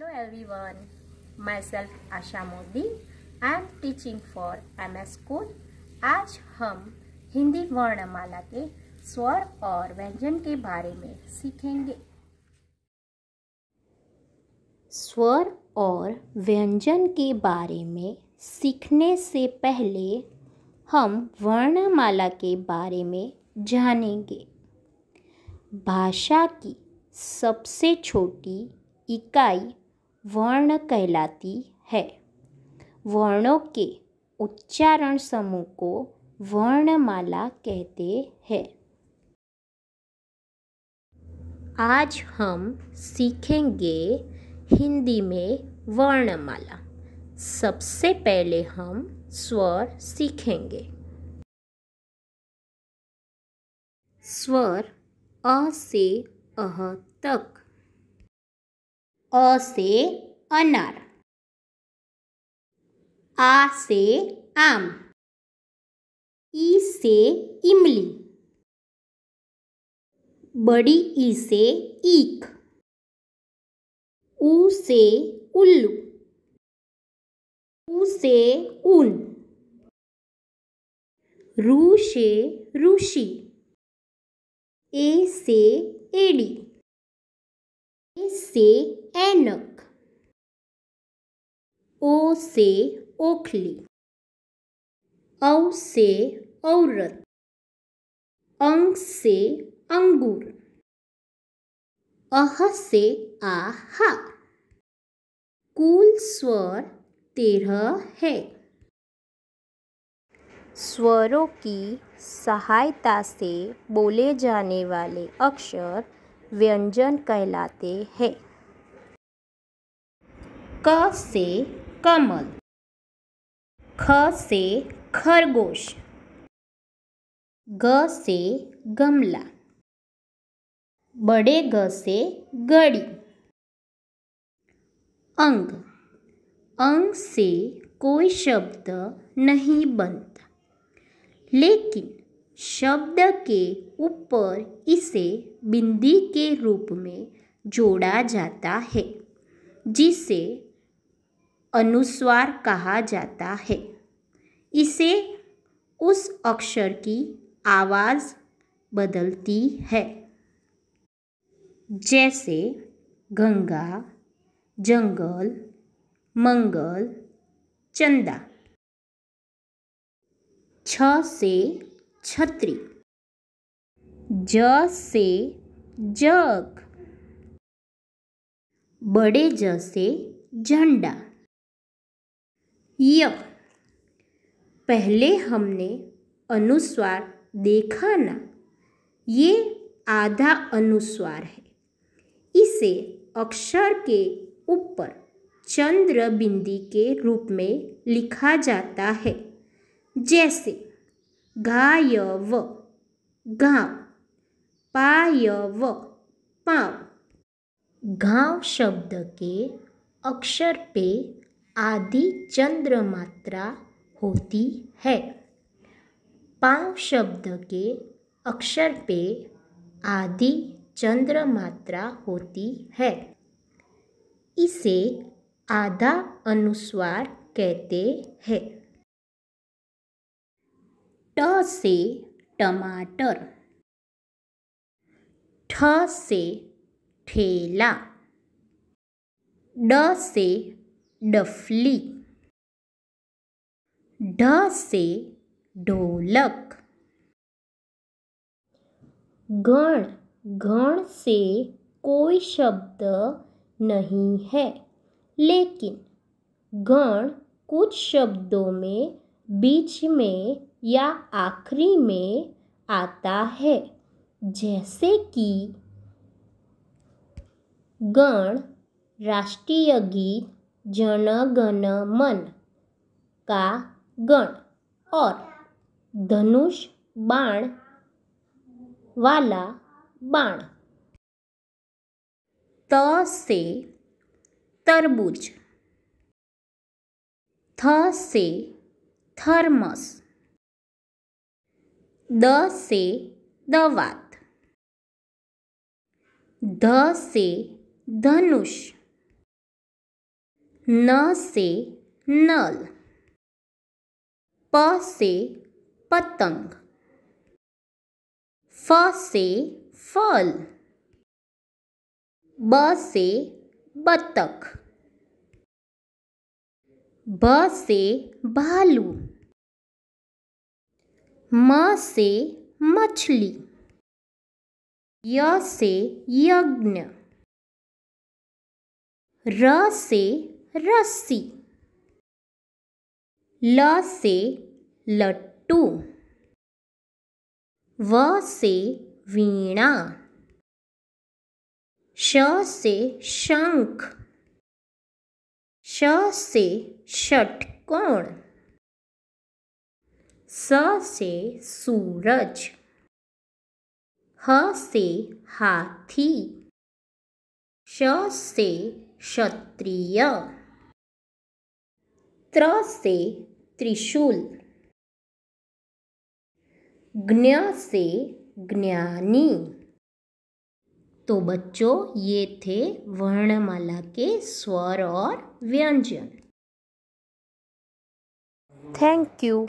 one myself Asha Modi I am teaching for M S school आज हम हिंदी वर्णमाला के स्वर और व्यंजन के बारे में सीखेंगे स्वर और व्यंजन के बारे में सीखने से पहले हम वर्णमाला के बारे में जानेंगे भाषा की सबसे छोटी इकाई वर्ण कहलाती है वर्णों के उच्चारण समूह को वर्णमाला कहते हैं आज हम सीखेंगे हिंदी में वर्णमाला सबसे पहले हम स्वर सीखेंगे स्वर अ से अह तक अ से अनार आ से आम ई से इमली बड़ी ई से ईख ऊ से उल्लू ऊ से ऊन रू से ऋषि ए से एडी ए से ऐनक ओ से ओखली औ से औरत अंग से अंगूर अह से आहा कुल स्वर तेरह है स्वरों की सहायता से बोले जाने वाले अक्षर व्यंजन कहलाते हैं क से कमल ख से खरगोश ग से गमला बड़े ग से गड़ी अंग अंग से कोई शब्द नहीं बनता लेकिन शब्द के ऊपर इसे बिंदी के रूप में जोड़ा जाता है जिसे अनुस्वार कहा जाता है इसे उस अक्षर की आवाज़ बदलती है जैसे गंगा जंगल मंगल चंदा छ से छतरी ज से जग बड़े ज से झंडा य पहले हमने अनुस्वार देखा ना ये आधा अनुस्वार है इसे अक्षर के ऊपर चंद्र बिंदी के रूप में लिखा जाता है जैसे घायव घाव पायव पाँव घाव शब्द के अक्षर पे आदि चंद्र मात्रा होती है पाँव शब्द के अक्षर पे आदि चंद्र मात्रा होती है इसे आधा अनुस्वार कहते हैं ट से टमाटर ठ से ठेला ड से डफली ढ से ढोलक गण गण से कोई शब्द नहीं है लेकिन गण कुछ शब्दों में बीच में या आखिरी में आता है जैसे कि गण राष्ट्रीय गीत जन गण मन का गण और धनुष बाण वाला बाण त से तरबूज थ से थर्मस द से दवात ध से धनुष न से नल प से पतंग फ से फल ब से बतख भ से भालू म से मछली य से यज्ञ र से रस्सी ल से लट्टू व से वीणा श से शंख श से षटकोण स से सूरज ह से हाथी श से क्षत्रिय त्र से त्रिशूल ज्ञ से ज्ञानी तो बच्चों ये थे वर्णमाला के स्वर और व्यंजन थैंक यू